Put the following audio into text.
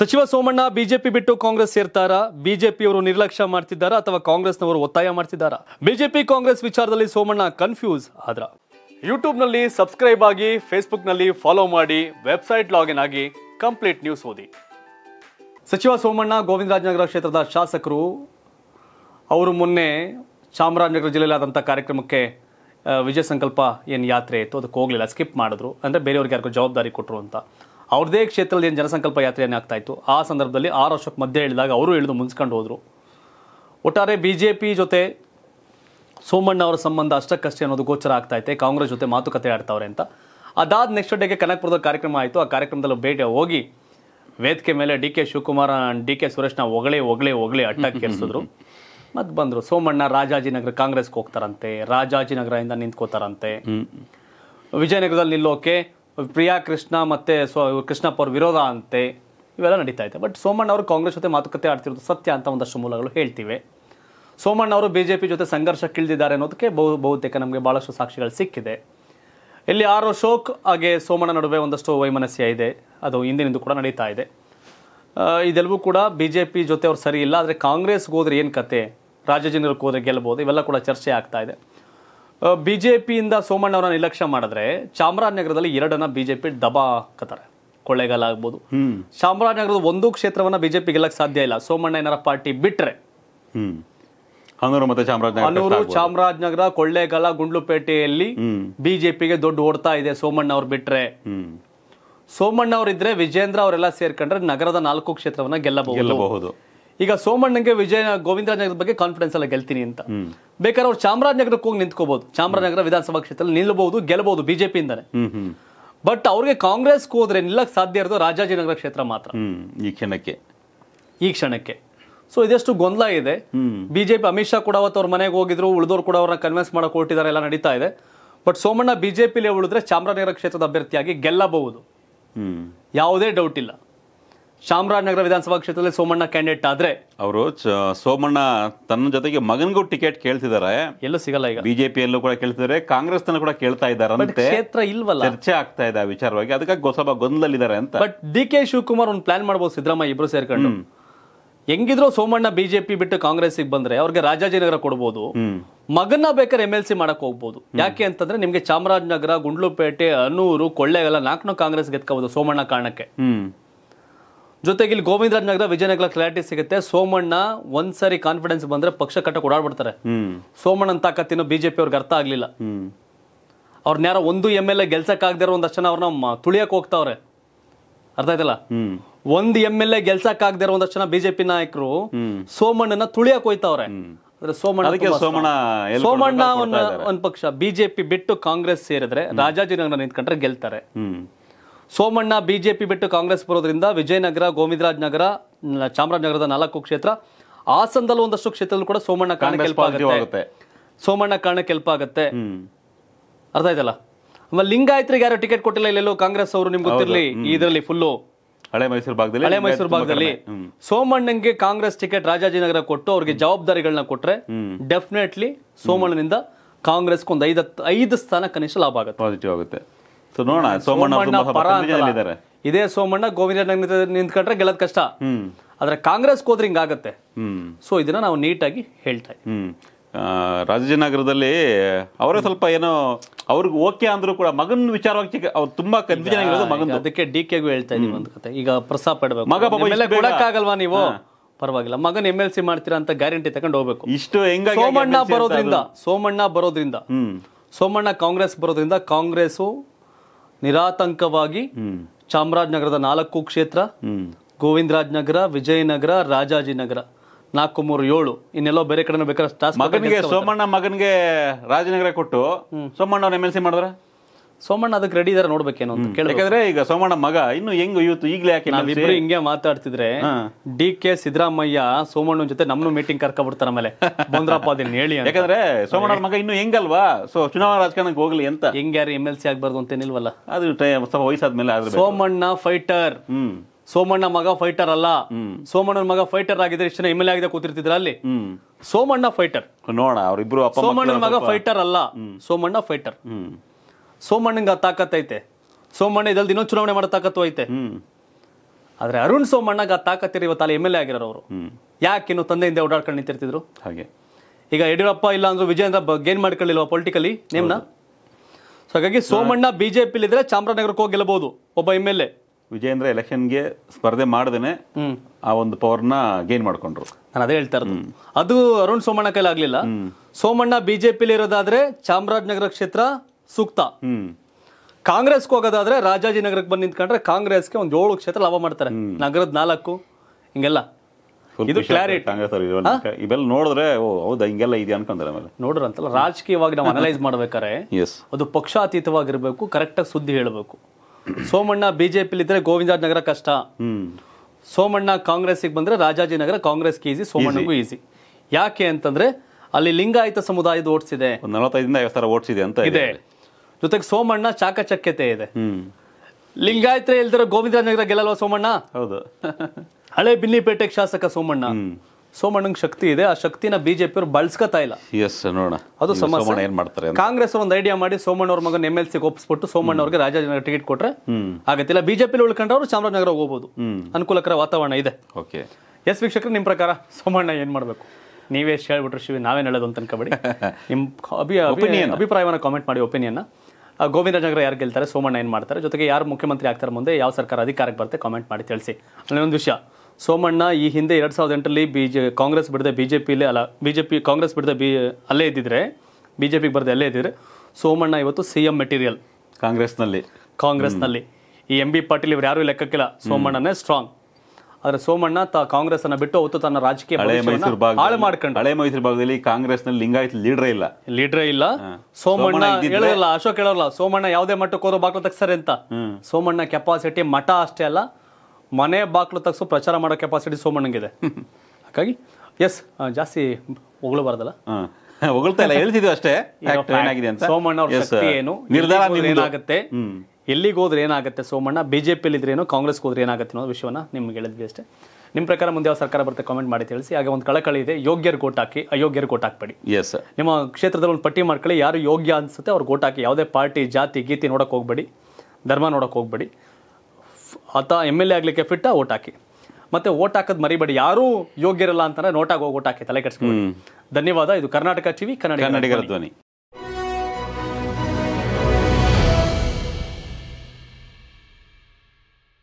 ಸಚಿವ ಸೋಮಣ್ಣ ಬಿಜೆಪಿ ಬಿಟ್ಟು ಕಾಂಗ್ರೆಸ್ ಸೇರ್ತಾರಾ ಬಿಜೆಪಿಯವರು ನಿರ್ಲಕ್ಷ್ಯ ಮಾಡ್ತಿದ್ದಾರಾ ಅಥವಾ ಕಾಂಗ್ರೆಸ್ನವರು ಒತ್ತಾಯ ಮಾಡ್ತಿದ್ದಾರಾ ಬಿಜೆಪಿ ಕಾಂಗ್ರೆಸ್ ವಿಚಾರದಲ್ಲಿ ಸೋಮಣ್ಣ ಕನ್ಫ್ಯೂಸ್ ಆದ್ರ ಯೂಟ್ಯೂಬ್ನಲ್ಲಿ ಸಬ್ಸ್ಕ್ರೈಬ್ ಆಗಿ ನಲ್ಲಿ ಫಾಲೋ ಮಾಡಿ ವೆಬ್ಸೈಟ್ ಲಾಗಿನ್ ಆಗಿ ಕಂಪ್ಲೀಟ್ ನ್ಯೂಸ್ ಓದಿ ಸಚಿವ ಸೋಮಣ್ಣ ಗೋವಿಂದರಾಜನಗರ ಕ್ಷೇತ್ರದ ಶಾಸಕರು ಅವರು ಮೊನ್ನೆ ಚಾಮರಾಜನಗರ ಜಿಲ್ಲೆಯಲ್ಲಿ ಆದಂಥ ಕಾರ್ಯಕ್ರಮಕ್ಕೆ ವಿಜಯ ಸಂಕಲ್ಪ ಏನು ಯಾತ್ರೆ ಇತ್ತು ಅದಕ್ಕೆ ಹೋಗಲಿಲ್ಲ ಸ್ಕಿಪ್ ಮಾಡಿದ್ರು ಅಂದರೆ ಬೇರೆಯವ್ರಿಗೆ ಯಾರಿಗೂ ಜವಾಬ್ದಾರಿ ಕೊಟ್ಟರು ಅಂತ ಅವ್ರದೇ ಕ್ಷೇತ್ರದಲ್ಲಿ ಏನು ಜನಸಂಕಲ್ಪ ಯಾತ್ರೆಯನ್ನು ಆಗ್ತಾ ಇತ್ತು ಆ ಸಂದರ್ಭದಲ್ಲಿ ಆರು ವರ್ಷಕ್ಕೆ ಮಧ್ಯೆ ಹೇಳಿದಾಗ ಅವರು ಇಳಿದು ಮುಂಚ್ಕೊಂಡು ಹೋದರು ಒಟ್ಟಾರೆ ಬಿ ಜೆ ಪಿ ಜೊತೆ ಸೋಮಣ್ಣ ಅವರ ಸಂಬಂಧ ಅಷ್ಟಕ್ಕಷ್ಟೇ ಅನ್ನೋದು ಗೋಚರ ಆಗ್ತಾ ಕಾಂಗ್ರೆಸ್ ಜೊತೆ ಮಾತುಕತೆ ಆಡ್ತಾವ್ರೆ ಅಂತ ಅದಾದ ನೆಕ್ಸ್ಟ್ ಡೇಗೆ ಕನಕಪುರದ ಕಾರ್ಯಕ್ರಮ ಆಯಿತು ಆ ಕಾರ್ಯಕ್ರಮದಲ್ಲಿ ಭೇಟಿ ಹೋಗಿ ವೇದಿಕೆ ಮೇಲೆ D K Shivakumar D K ಸುರೇಶ್ನ ಒಗಳೆ ಒಗಳೆ ಒಗಳೇ ಅಟ್ಟಕ್ಕೇರಿಸಿದ್ರು ಮತ್ತು ಬಂದರು ಸೋಮಣ್ಣ ರಾಜಾಜಿನಗರ ಕಾಂಗ್ರೆಸ್ಗೆ ಹೋಗ್ತಾರಂತೆ ರಾಜಾಜಿನಗರದಿಂದ ನಿಂತ್ಕೋತಾರಂತೆ ವಿಜಯನಗರದಲ್ಲಿ ನಿಲ್ಲೋಕೆ ಪ್ರಿಯಾ ಕೃಷ್ಣ ಮತ್ತು ಸೊ ಕೃಷ್ಣಪ್ಪ ಅವ್ರ ವಿರೋಧ ಅಂತೆ ಇವೆಲ್ಲ ನಡೀತಾ ಇದೆ ಬಟ್ ಸೋಮಣ್ಣ ಅವರು ಕಾಂಗ್ರೆಸ್ ಜೊತೆ ಮಾತುಕತೆ ಆಡ್ತಿರೋದು ಸತ್ಯ ಅಂತ ಒಂದಷ್ಟು ಮೂಲಗಳು ಹೇಳ್ತಿವೆ ಸೋಮಣ್ಣ ಅವರು ಬಿ ಜೆ ಪಿ ಜೊತೆ ಸಂಘರ್ಷಕ್ಕಿಳಿದಿದ್ದಾರೆ ಅನ್ನೋದಕ್ಕೆ ಬಹು ಬಹುತೇಕ ನಮಗೆ ಭಾಳಷ್ಟು ಸಾಕ್ಷಿಗಳು ಸಿಕ್ಕಿದೆ ಇಲ್ಲಿ ಆರು ಅಶೋಕ್ ಹಾಗೆ ಸೋಮಣ್ಣ ನಡುವೆ ಒಂದಷ್ಟು ವೈಮನಸ್ಯ ಇದೆ ಅದು ಹಿಂದಿನಿಂದ ಕೂಡ ನಡೀತಾ ಇದೆ ಇದೆಲ್ಲವೂ ಕೂಡ ಬಿ ಜೆ ಪಿ ಜೊತೆ ಅವ್ರು ಸರಿ ಇಲ್ಲ ಆದರೆ ಕಾಂಗ್ರೆಸ್ಗೆ ಹೋದ್ರೆ ಏನು ಕತೆ ರಾಜ್ಯ ಜನರಿಗೆ ಹೋದ್ರೆ ಗೆಲ್ಬೋದು ಇವೆಲ್ಲ ಕೂಡ ಚರ್ಚೆ ಆಗ್ತಾ ಇದೆ ಬಿಜೆಪಿಯಿಂದ ಸೋಮಣ್ಣ ಅವರ ನಿರ್ಲಕ್ಷ್ಯ ಮಾಡಿದ್ರೆ ಚಾಮರಾಜನಗರದಲ್ಲಿ ಎರಡನ್ನ ಬಿಜೆಪಿ ದಬಾ ಹಾಕತಾರೆ ಕೊಳ್ಳೇಗಾಲ ಆಗ್ಬೋದು ಚಾಮರಾಜನಗರದ ಒಂದು ಕ್ಷೇತ್ರವನ್ನ ಬಿಜೆಪಿ ಗೆಲ್ಲಕ್ಕೆ ಸಾಧ್ಯ ಇಲ್ಲ ಸೋಮಣ್ಣ ಏನಾರ ಪಾರ್ಟಿ ಬಿಟ್ರೆ ಮತ್ತೆ ಚಾಮರಾಜನಗರ ಚಾಮರಾಜನಗರ ಕೊಳ್ಳೇಗಾಲ ಗುಂಡ್ಲುಪೇಟೆಯಲ್ಲಿ ಬಿಜೆಪಿಗೆ ದೊಡ್ಡ ಓಡ್ತಾ ಇದೆ ಸೋಮಣ್ಣ ಅವ್ರು ಬಿಟ್ರೆ ಸೋಮಣ್ಣ ಅವರಿದ್ರೆ ವಿಜೇಂದ್ರ ಅವರೆಲ್ಲ ಸೇರ್ಕೊಂಡ್ರೆ ನಗರದ ನಾಲ್ಕು ಕ್ಷೇತ್ರವನ್ನ ಗೆಲ್ಲಬಹುದು ಈಗ ಸೋಮಣ್ಣಗೆ ವಿಜಯ ಗೋವಿಂದರಾಜನಗರದ ಬಗ್ಗೆ ಕಾನ್ಫಿಡೆನ್ಸ್ ಎಲ್ಲ ಗೆಲ್ತೀನಿ ಅಂತ ಬೇಕಾದ್ರೆ ಅವ್ರು ಚಾಮರಾಜನಗರಕ್ಕೆ ಹೋಗಿ ನಿಂತ್ಕೋಬಹುದು ಚಾಮರಾಜನಗರ ವಿಧಾನಸಭಾ ಕ್ಷೇತ್ರದಲ್ಲಿ ನಿಲ್ಲಬಹುದು ಗೆಲ್ಲಬಹುದು ಬಿಜೆಪಿಯಿಂದನೇ ಬಟ್ ಅವ್ರಿಗೆ ಕಾಂಗ್ರೆಸ್ಗೆ ಹೋದ್ರೆ ನಿಲ್ಲಕ್ಕೆ ಸಾಧ್ಯ ಇರೋದು ರಾಜಾಜಿನಗರ ಕ್ಷೇತ್ರ ಮಾತ್ರ ಈ ಕ್ಷಣಕ್ಕೆ ಈ ಕ್ಷಣಕ್ಕೆ ಸೊ ಇದೆಷ್ಟು ಗೊಂದಲ ಇದೆ ಬಿಜೆಪಿ ಅಮಿತ್ ಶಾ ಕೂಡ ಅವತ್ತು ಅವ್ರ ಮನೆಗೆ ಹೋಗಿದ್ರು ಉಳಿದವ್ರು ಕೂಡ ಅವ್ರನ್ನ ಕನ್ವಿನ್ಸ್ ಮಾಡಕ್ಕೆ ಹೊರಟಿದ್ದಾರೆ ಎಲ್ಲ ನಡೀತಾ ಇದೆ ಬಟ್ ಸೋಮಣ್ಣ ಬಿಜೆಪಿಲೇ ಉಳಿದ್ರೆ ಚಾಮರಾಜನಗರ ಕ್ಷೇತ್ರದ ಅಭ್ಯರ್ಥಿಯಾಗಿ ಗೆಲ್ಲಬಹುದು ಯಾವುದೇ ಡೌಟ್ ಇಲ್ಲ ಚಾಮರಾಜನಗರ ವಿಧಾನಸಭಾ ಕ್ಷೇತ್ರದಲ್ಲಿ ಸೋಮಣ್ಣ ಕ್ಯಾಂಡಿಡೇಟ್ ಆದ್ರೆ ಅವರು ಸೋಮಣ್ಣ ತನ್ನ ಜೊತೆಗೆ ಮಗನಿಗೂ ಟಿಕೆಟ್ ಕೇಳ್ತಿದ್ದಾರೆ ಎಲ್ಲೂ ಸಿಗಲ್ಲ ಈಗ ಬಿಜೆಪಿಯಲ್ಲೂ ಕೂಡ ಕೇಳ್ತಿದ್ದಾರೆ ಕಾಂಗ್ರೆಸ್ ತನ ಕೂಡ ಕೇಳ್ತಾ ಇದ್ದಾರೆ ಕ್ಷೇತ್ರ ಇಲ್ವಲ್ಲ ಚರ್ಚೆ ಆಗ್ತಾ ಇದೆ ವಿಚಾರವಾಗಿ ಅದಕ್ಕಾಗಿ ಗೊಸಬ ಗೊಂದಲಿದ್ದಾರೆ ಅಂತ ಬಟ್ ಡಿ ಕೆ ಶಿವಕುಮಾರ್ ಒಂದು ಪ್ಲಾನ್ ಮಾಡ್ಬೋದು ಸಿದ್ದರಾಮಯ್ಯ ಇಬ್ರು ಸೇರ್ಕೊಂಡು ಹೆಂಗಿದ್ರು ಸೋಮಣ್ಣ ಬಿಜೆಪಿ ಬಿಟ್ಟು ಕಾಂಗ್ರೆಸ್ಗೆ ಬಂದ್ರೆ ಅವ್ರಿಗೆ ರಾಜಾಜಿನಗರ ಕೊಡ್ಬೋದು ಮಗನ್ನ ಬೇಕಾದ್ರೆ ಎಂ ಎಲ್ ಸಿ ಮಾಡಕ್ ಹೋಗ್ಬೋದು ಯಾಕೆ ಅಂತಂದ್ರೆ ನಿಮ್ಗೆ ಚಾಮರಾಜನಗರ ಗುಂಡ್ಲುಪೇಟೆ ಅನೂರು ಕೊಳ್ಳೆಗಾಲ ನಾಲ್ಕನೂ ಕಾಂಗ್ರೆಸ್ ಗೆದ್ಕೋಬಹುದು ಸೋಮಣ್ಣ ಕಾರಣಕ್ಕೆ ಜೊತೆಗೆ ಇಲ್ಲಿ ಗೋವಿಂದ ರಾಜನಗರ ವಿಜಯನಗರ ಕ್ಲಾರಿಟಿ ಸಿಗುತ್ತೆ ಸೋಮಣ್ಣ ಒಂದ್ಸರಿ ಕಾನ್ಫಿಡೆನ್ಸ್ ಬಂದ್ರೆ ಪಕ್ಷ ಕಟ್ಟಕ್ಕೆ ಓಡಾಡ್ಬಿಡ್ತಾರೆ ಸೋಮಣ್ಣ ಅಂತ ತಾಕತ್ತಿನ ಬಿಜೆಪಿ ಅವ್ರಿಗೆ ಅರ್ಥ ಆಗ್ಲಿಲ್ಲ ಅವ್ರನ್ನ ಯಾರೋ ಒಂದು ಎಮ್ ಎಲ್ ಎ ಆಗದಿರೋ ಒಂದಷ್ಟು ಜನ ಅವ್ರನ್ನ ತುಳಿಯಕ್ಕೆ ಹೋಗ್ತಾವ್ರೆ ಅರ್ಥ ಆಯ್ತಲ್ಲ ಒಂದ್ ಎಂ ಎಲ್ ಎ ಆಗದಿರೋ ಒಂದಷ್ಟು ಜನ ಬಿಜೆಪಿ ನಾಯಕರು ಸೋಮಣ್ಣನ ತುಳಿಯಕ್ಕೆ ಹೋಯ್ತಾವ್ರೆ ಅಂದ್ರೆ ಸೋಮಣ್ಣ ಸೋಮಣ್ಣ ಒಂದ್ ಪಕ್ಷ ಬಿಜೆಪಿ ಬಿಟ್ಟು ಕಾಂಗ್ರೆಸ್ ಸೇರಿದ್ರೆ ರಾಜಾಜಿನಗರ ನಿಂತ್ಕೊಂಡ್ರೆ ಗೆಲ್ತಾರೆ ಸೋಮಣ್ಣ ಬಿಜೆಪಿ ಬಿಟ್ಟು ಕಾಂಗ್ರೆಸ್ ಬರೋದ್ರಿಂದ ವಿಜಯನಗರ ಗೋವಿಂದರಾಜ್ ನಗರ ಚಾಮರಾಜನಗರದ ನಾಲ್ಕು ಕ್ಷೇತ್ರ ಹಾಸನದಲ್ಲಿ ಒಂದಷ್ಟು ಕ್ಷೇತ್ರದಲ್ಲೂ ಕೂಡ ಸೋಮಣ್ಣ ಕಾರಣಕ್ಕೆ ಆಗುತ್ತೆ ಸೋಮಣ್ಣ ಕಾಣಕ್ಕೆ ಹೆಲ್ಪ್ ಆಗುತ್ತೆ ಅರ್ಥ ಆಯ್ತಲ್ಲ ಆಮೇಲೆ ಲಿಂಗಾಯತ್ರಿಗೆ ಯಾರು ಟಿಕೆಟ್ ಕೊಟ್ಟಿಲ್ಲ ಇಲ್ಲೆಲ್ಲೋ ಕಾಂಗ್ರೆಸ್ ಅವರು ನಿಮ್ಗೆ ಗೊತ್ತಿರಲಿ ಇದರಲ್ಲಿ ಫುಲ್ಲು ಹಳೆ ಮೈಸೂರು ಭಾಗದಲ್ಲಿ ಹಳೆ ಮೈಸೂರು ಭಾಗದಲ್ಲಿ ಸೋಮಣ್ಣಂಗೆ ಕಾಂಗ್ರೆಸ್ ಟಿಕೆಟ್ ರಾಜಾಜಿನಗರ ಕೊಟ್ಟು ಅವ್ರಿಗೆ ಜವಾಬ್ದಾರಿಗಳನ್ನ ಕೊಟ್ರೆ ಡೆಫಿನೆಟ್ಲಿ ಸೋಮಣ್ಣನಿಂದ ಕಾಂಗ್ರೆಸ್ಗೆ ಒಂದು ಐದು ಐದು ಸ್ಥಾನ ಕನಿಷ್ಠ ಲಾಭ ಆಗುತ್ತೆ ಪಾಸಿಟಿವ್ ಆಗುತ್ತೆ ಸೊ ನೋಡೋಣ ಸೋಮಣ್ಣ ಇದೇ ಸೋಮಣ್ಣ ಗೋವಿಂದ ನಿಂತ್ಕೊಂಡ್ರೆ ಗೆಲ್ಲದ ಕಷ್ಟ ಹ್ಮ್ ಆದ್ರೆ ಕಾಂಗ್ರೆಸ್ ಹೋದ್ರೆ ಹಿಂಗಾಗತ್ತೆ ಹ್ಮ್ ಸೊ ಇದನ್ನ ನಾವು ನೀಟಾಗಿ ಹೇಳ್ತಾ ಇದ್ದೀವಿ ಹ್ಮ್ ಆ, ರಾಜಾಜಿನಗರದಲ್ಲಿ ಅವರೇ ಸ್ವಲ್ಪ ಏನೋ ಅವ್ರಿಗೆ ಓಕೆ ಅಂದ್ರೂ ಕೂಡ ಮಗನ್ ವಿಚಾರವಾಗಿ ತುಂಬಾ ಕನ್ಫ್ಯೂಷನ್ ಆಗಿರೋದು ಮಗನ್ ಅದಕ್ಕೆ ಡಿ ಕೆಗೂ ಹೇಳ್ತಾ ಇದೀವಿ ಒಂದು ಕತೆ ಈಗ ಪ್ರಸ್ತಾಪ ಪಡಬೇಕು ಮಗ ಕೊಡಕ್ಕಾಗಲ್ವಾ ನೀವು ಪರವಾಗಿಲ್ಲ ಮಗನ್ ಎಮ್ ಎಲ್ ಸಿ ಮಾಡ್ತೀರಾ ಅಂತ ಗ್ಯಾರಂಟಿ ತಗೊಂಡು ಹೋಗ್ಬೇಕು ಇಷ್ಟು ಹೆಂಗಾಗಿ ಸೋಮಣ್ಣ ಬರೋದ್ರಿಂದ ಸೋಮಣ್ಣ ಬರೋದ್ರಿಂದ ಸೋಮಣ್ಣ ಕಾಂಗ್ರೆಸ್ ಬರೋದ್ರಿಂದ ಕಾಂಗ್ರೆಸ್ ನಿರಾತಂಕವಾಗಿ ಚಾಮರಾಜನಗರದ ನಾಲ್ಕು ಕ್ಷೇತ್ರ ಗೋವಿಂದರಾಜನಗರ ವಿಜಯನಗರ ರಾಜಾಜಿನಗರ ನಾಲ್ಕು ಮೂರು ಏಳು ಇನ್ನೆಲ್ಲೋ ಬೇರೆ ಕಡೆ ಬೇಕಾದ್ರೆ ಮಗನಿಗೆ ಸೋಮಣ್ಣ ಮಗನಿಗೆ ರಾಜನಗರ ಕೊಟ್ಟು ಸೋಮಣ್ಣ ಅವ್ರು ಎಮ್ ಎಲ್ ಸಿ ಮಾಡಿದ್ರ ಸೋಮಣ್ಣ ಅದಕ್ಕೆ ರೆಡಿ ಇದಾರೆ ನೋಡ್ಬೇಕೇನು ಅಂತ ಯಾಕಂದ್ರೆ ಈಗ ಸೋಮಣ್ಣ ಮಗ ಇನ್ನು ಹೆಂಗ್ ಇವತ್ತು ಈಗಲೇ ಯಾಕೆ ನಾವಿಬ್ರು ಹಿಂಗೆ ಮಾತಾಡ್ತಿದ್ರೆ ಡಿ ಕೆ ಸಿದ್ದರಾಮಯ್ಯ ಸೋಮಣ್ಣನ ಜೊತೆ ನಮ್ಮನ್ನು ಮೀಟಿಂಗ್ ಬಿಡ್ತಾರೆ ಆಮೇಲೆ ಬಂದ್ರಪ್ಪ ಅದನ್ನ ಹೇಳಿ ಯಾಕಂದ್ರೆ ಸೋಮಣ್ಣ ಮಗ ಇನ್ನು ಹೆಂಗಲ್ವಾ ಸೊ ಚುನಾವಣಾ ರಾಜಕಾರಣಕ್ಕೆ ಹೋಗ್ಲಿ ಅಂತ ಹೆಂಗ ಯಾರು ಎಮ್ ಎಲ್ ಸಿ ಆಗ್ಬಾರ್ದು ಅಂತೇನಿಲ್ವಲ್ಲ ಅದು ವಯಸ್ಸಾದ್ಮೇಲೆ ಆದ್ರೆ ಸೋಮಣ್ಣ ಫೈಟರ್ ಸೋಮಣ್ಣ ಮಗ ಫೈಟರ್ ಅಲ್ಲ ಸೋಮಣ್ಣನ ಮಗ ಫೈಟರ್ ಆಗಿದ್ರೆ ಇಷ್ಟ ಎಮ್ ಎಲ್ ಎ ಆಗಿದೆ ಕೂತಿರ್ತಿದ್ರ ಅಲ್ಲಿ ಸೋಮಣ್ಣ ಫೈಟರ್ ನೋಡ ಅವರಿಬ್ರು ಸೋಮಣ್ಣನ ಮಗ ಫೈಟರ್ ಅಲ್ಲ ಸೋಮಣ್ಣ ಫೈಟರ್ ಸೋಮಣ್ಣಂಗೆ ಆ ಐತೆ ಸೋಮಣ್ಣ ಇದಲ್ದ ದಿನೋ ಚುನಾವಣೆ ಮಾಡೋ ತಾಕತ್ತು ಐತೆ ಆದ್ರೆ ಅರುಣ್ ಸೋಮಣ್ಣಗ ಆ ತಾಕತ್ತಿರ ಇವತ್ತು ಎಮ್ ಎಲ್ ಎ ಆಗಿರೋರು ಅವರು ಯಾಕೆ ಇನ್ನು ತಂದೆ ಹಿಂದೆ ಓಡಾಡ್ಕೊಂಡು ನಿಂತಿರ್ತಿದ್ರು ಹಾಗೆ ಈಗ ಯಡಿಯೂರಪ್ಪ ಇಲ್ಲ ಅಂದ್ರೆ ವಿಜಯೇಂದ್ರ ಗೇನ್ ಮಾಡ್ಕೊಳ್ಳಿಲ್ವ ಪೊಲಿಟಿಕಲಿ ನೇಮ್ನ ಸೊ ಹಾಗಾಗಿ ಸೋಮಣ್ಣ ಬಿಜೆಪಿ ಇದ್ರೆ ಚಾಮರಾಜನಗರಕ್ಕೆ ಹೋಗಿ ಗೆಲ್ಲಬಹುದು ಒಬ್ಬ ಎಮ್ ಎಲ್ ಎ ವಿಜಯೇಂದ್ರ ಎಲೆಕ್ಷನ್ಗೆ ಸ್ಪರ್ಧೆ ಮಾಡದೇನೆ ಆ ಒಂದು ಪವರ್ನ ಗೇನ್ ಮಾಡ್ಕೊಂಡ್ರು ನಾನು ಅದೇ ಹೇಳ್ತಾ ಇರೋದು ಅದು ಅರುಣ್ ಸೋಮಣ್ಣ ಕೈಲಾಗ್ಲಿಲ್ಲ ಸೋಮಣ್ಣ ಬಿಜೆಪಿಲಿ ಇರೋದಾದ್ರೆ ಚಾಮರಾಜನಗರ ಕ್ಷೇತ್ರ ಸೂಕ್ತ ಕಾಂಗ್ರೆಸ್ಗೆ ಹೋಗೋದಾದ್ರೆ ರಾಜಾಜಿನಗರಕ್ಕೆ ಬಂದು ನಿಂತ್ಕೊಂಡ್ರೆ ಕಾಂಗ್ರೆಸ್ಗೆ ಒಂದು ಏಳು ಕ್ಷೇತ್ರ ಲಾಭ ಮಾಡ್ತಾರೆ ನಗರದ ನಾಲ್ಕು ಹಿಂಗೆಲ್ಲ ಇದು ಕ್ಲಾರಿಟಿ ಇವೆಲ್ಲ ನೋಡಿದ್ರೆ ಓ ಹೌದಾ ಹಿಂಗೆಲ್ಲ ಇದೆ ಅನ್ಕೊಂತಾರೆ ಮೇಲೆ ನೋಡ್ರಂತಲ್ಲ ರಾಜಕೀಯವಾಗಿ ನಾವು ಅನಲೈಸ್ ಮಾಡ್ಬೇಕಾರೆ ಅದು ಪಕ್ಷಾತೀತವಾಗಿರ್ಬೇಕು ಕರೆಕ್ಟಾಗಿ ಸುದ್ದಿ ಹೇಳಬೇಕು ಸೋಮಣ್ಣ ಬಿಜೆಪಿಲಿ ಇದ್ರೆ ಗೋವಿಂದರಾಜ್ ನಗರ ಕಷ್ಟ ಸೋಮಣ್ಣ ಕಾಂಗ್ರೆಸ್ಗೆ ಬಂದ್ರೆ ರಾಜಾಜಿನಗರ ಕಾಂಗ್ರೆಸ್ಗೆ ಈಸಿ ಸೋಮಣ್ಣಗೂ ಈಸಿ ಯಾಕೆ ಅಂತಂದ್ರೆ ಅಲ್ಲಿ ಲಿಂಗಾಯತ ಸಮುದಾಯದ ಓಟ್ಸಿದೆ ನಲವತ್ತೈದಿಂದ ಐವತ್ತು ಸಾವಿರ ಇದೆ ಅಂತ ಇದೆ ಜೊತೆಗೆ ಸೋಮಣ್ಣ ಚಾಕಚಕ್ಯತೆ ಇದೆ ಲಿಂಗಾಯತ್ರೆ ಇಲ್ದಿರೋ ಗೋವಿಂದರಾಜನಗರ ಗೆಲ್ಲಲ್ವಾ ಸೋಮಣ್ಣ ಹೌದು ಹಳೆ ಬಿನ್ನಿಪೇಟೆ ಶಾಸಕ ಸೋಮಣ್ಣ ಸೋಮಣ್ಣ ಶಕ್ತಿ ಇದೆ ಆ ಶಕ್ತಿನ ಬಿಜೆಪಿ ಅವರು ಬಳಸ್ಕೊತಾ ಇಲ್ಲ ಎಸ್ ನೋಡೋಣ ಅದು ಸಮಸ್ಯೆ ಏನ್ ಮಾಡ್ತಾರೆ ಕಾಂಗ್ರೆಸ್ ಒಂದು ಐಡಿಯಾ ಮಾಡಿ ಸೋಮಣ್ಣ ಅವ್ರ ಮಗನ ಎಮ್ ಎಲ್ ಸಿ ಒಪ್ಪಿಸ್ಬಿಟ್ಟು ಸೋಮಣ್ಣ ಅವ್ರಿಗೆ ರಾಜಾಜನಗರ ಟಿಕೆಟ್ ಕೊಟ್ರೆ ಆಗತ್ತಿಲ್ಲ ಬಿಜೆಪಿ ಉಳ್ಕೊಂಡ್ರೆ ಚಾಮರಾಜನಗರ ಹೋಗ್ಬೋದು ಅನುಕೂಲಕರ ವಾತಾವರಣ ಇದೆ ಓಕೆ ಎಸ್ ವೀಕ್ಷಕರು ನಿಮ್ಮ ಪ್ರಕಾರ ಸೋಮಣ್ಣ ಏನ್ ಮಾಡ್ಬೇಕು ನೀವೇ ಹೇಳ್ಬಿಟ್ರೆ ಶಿವ ನಾವೇನ್ ಹೇಳೋದು ಅಂತ ಅನ್ಕೋಬೇಡಿ ನಿಮ್ಮ ಅಭಿಪ್ರಾಯವನ್ನ ಕಾಮೆಂಟ್ ಮಾಡಿ ಒಪಿನಿಯನ್ನ ಗೋವಿಂದನಗರ ಯಾರು ಗೆಲ್ತಾರೆ ಸೋಮಣ್ಣ ಏನು ಮಾಡ್ತಾರೆ ಜೊತೆಗೆ ಯಾರು ಮುಖ್ಯಮಂತ್ರಿ ಆಗ್ತಾರೆ ಮುಂದೆ ಯಾವ ಸರ್ಕಾರ ಅಧಿಕಾರಕ್ಕೆ ಬರುತ್ತೆ ಕಾಮೆಂಟ್ ಮಾಡಿ ತಿಳಿಸಿ ಒಂದು ವಿಷಯ ಸೋಮಣ್ಣ ಈ ಹಿಂದೆ ಎರಡು ಸಾವಿರದ ಎಂಟರಲ್ಲಿ ಬಿ ಜೆ ಕಾಂಗ್ರೆಸ್ ಬಿಡದೆ ಬಿ ಜೆ ಪಿಲೇ ಅಲ್ಲ ಬಿ ಜೆ ಪಿ ಕಾಂಗ್ರೆಸ್ ಬಿಡದೆ ಬಿ ಅಲ್ಲೇ ಇದ್ದಿದ್ರೆ ಬಿ ಜೆ ಪಿಗೆ ಬರದೆ ಅಲ್ಲೇ ಇದ್ದಿದ್ರೆ ಸೋಮಣ್ಣ ಇವತ್ತು ಸಿ ಎಂ ಮೆಟೀರಿಯಲ್ ಕಾಂಗ್ರೆಸ್ನಲ್ಲಿ ಕಾಂಗ್ರೆಸ್ನಲ್ಲಿ ಈ ಎಂ ಬಿ ಪಾಟೀಲ್ ಇವರು ಯಾರೂ ಲೆಕ್ಕಕ್ಕಿಲ್ಲ ಸೋಮಣ್ಣನೇ ಸ್ಟ್ರಾಂಗ್ ಆದ್ರೆ ಸೋಮಣ್ಣ ತ ಕಾಂಗ್ರೆಸ್ ಅನ್ನ ಬಿಟ್ಟು ಅವತ್ತು ತನ್ನ ರಾಜಕೀಯ ಹಳೆ ಮೈಸೂರು ಭಾಗ ಹಾಳು ಮಾಡ್ಕೊಂಡು ಹಳೆ ಮೈಸೂರು ಭಾಗದಲ್ಲಿ ಕಾಂಗ್ರೆಸ್ ನಲ್ಲಿ ಲಿಂಗಾಯತ್ ಲೀಡರೇ ಇಲ್ಲ ಲೀಡರ್ ಇಲ್ಲ ಸೋಮಣ್ಣ ಹೇಳಲ್ಲ ಅಶೋಕ್ ಹೇಳಲ್ಲ ಸೋಮಣ್ಣ ಯಾವುದೇ ಮಟ್ಟಕ್ಕೆ ಹೋರೋ ಬಾಗ್ಲು ತಗ್ಸರೆ ಅಂತ ಸೋಮಣ್ಣ ಕೆಪಾಸಿಟಿ ಮಠ ಅಷ್ಟೇ ಅಲ್ಲ ಮನೆ ಬಾಗ್ಲು ತಗ್ಸು ಪ್ರಚಾರ ಮಾಡೋ ಕೆಪಾಸಿಟಿ ಸೋಮಣ್ಣಂಗಿದೆ ಹಾಗಾಗಿ ಎಸ್ ಜಾಸ್ತಿ ಹೊಗಳಬಾರ್ದಲ್ಲ ಹೊಗಳ್ತಾ ಇಲ್ಲ ಹೇಳ್ತಿದ್ವಿ ಅಷ್ಟೇ ಆಗಿದೆ ಅಂತ ಸೋಮಣ್ಣ ಅವ್ರ ಏನು ನಿರ್ಧಾರ ಏನಾಗುತ್ತೆ ಎಲ್ಲಿಗೆ ಹೋದ್ರೆ ಏನಾಗುತ್ತೆ ಸೋಮಣ್ಣ ಬಿ ಜೆ ಪಿಯಲ್ಲಿ ಇದ್ರೇನು ಕಾಂಗ್ರೆಸ್ಗೆ ಹೋದ್ರೆ ಏನಾಗುತ್ತೆ ಅನ್ನೋ ವಿಷಯವನ್ನ ನಿಮ್ಗೆ ಹೇಳಿದ್ವಿ ಅಷ್ಟೇ ನಿಮ್ಮ ಪ್ರಕಾರ ಮುಂದೆ ಯಾವ ಸರ್ಕಾರ ಬರುತ್ತೆ ಕಾಮೆಂಟ್ ಮಾಡಿ ತಿಳಿಸಿ ಹಾಗೆ ಒಂದು ಕಳಕಳಿ ಇದೆ ಯೋಗ್ಯರು ಗೋಟ್ ಹಾಕಿ ಅಯೋಗ್ಯರು ಗೋಟ್ ಹಾಕಬೇಡಿ ಎಸ್ ನಿಮ್ಮ ಕ್ಷೇತ್ರದಲ್ಲಿ ಒಂದು ಪಟ್ಟಿ ಮಾಡ್ಕೊಳ್ಳಿ ಯಾರು ಯೋಗ್ಯ ಅನಿಸುತ್ತೆ ಅವ್ರು ಗೋಟ್ ಹಾಕಿ ಯಾವುದೇ ಪಾರ್ಟಿ ಜಾತಿ ಗೀತಿ ನೋಡೋಕೆ ಹೋಗಬೇಡಿ ಧರ್ಮ ನೋಡೋಕೆ ಹೋಗಬೇಡಿ ಆತ ಎಮ್ ಎಲ್ ಎ ಆಗಲಿಕ್ಕೆ ಫಿಟ್ಟ ಓಟ್ ಹಾಕಿ ಮತ್ತೆ ಓಟ್ ಹಾಕೋದು ಮರಿಬೇಡಿ ಯಾರೂ ಯೋಗ್ಯರಲ್ಲ ಅಂತಂದ್ರೆ ನೋಟಾಗಿ ಹೋಗಿ ಓಟ್ ಹಾಕಿ ತಲೆ ಕೆಡಿಸ್ಕೊಂಡು ಧನ್ಯವಾದ ಇದು ಕರ್ನಾಟಕ ಟಿವಿ ಕನ್ನಡ ಧ್ವನಿ